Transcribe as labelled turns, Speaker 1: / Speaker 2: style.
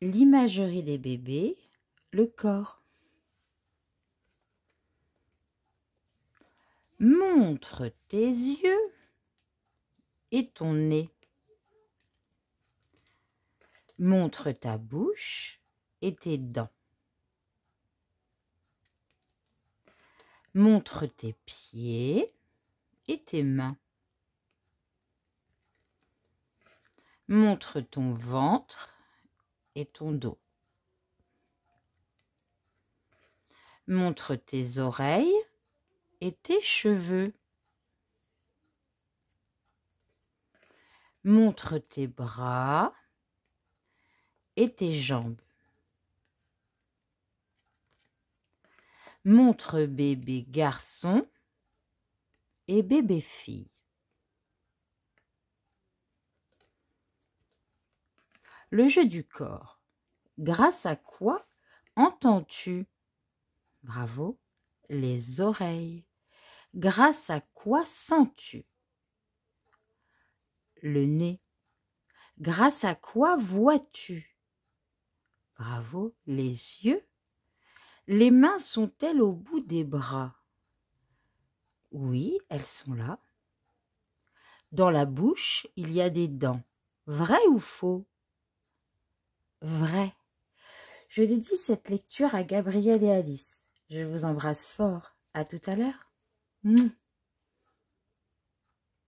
Speaker 1: l'imagerie des bébés, le corps. Montre tes yeux et ton nez. Montre ta bouche et tes dents. Montre tes pieds et tes mains. Montre ton ventre ton dos. Montre tes oreilles et tes cheveux. Montre tes bras et tes jambes. Montre bébé garçon et bébé fille. le jeu du corps. Grâce à quoi entends-tu Bravo, les oreilles. Grâce à quoi sens-tu Le nez. Grâce à quoi vois-tu Bravo, les yeux. Les mains sont-elles au bout des bras Oui, elles sont là. Dans la bouche, il y a des dents. Vrai ou faux vrai. Je dédie cette lecture à Gabriel et Alice. Je vous embrasse fort. À tout à l'heure.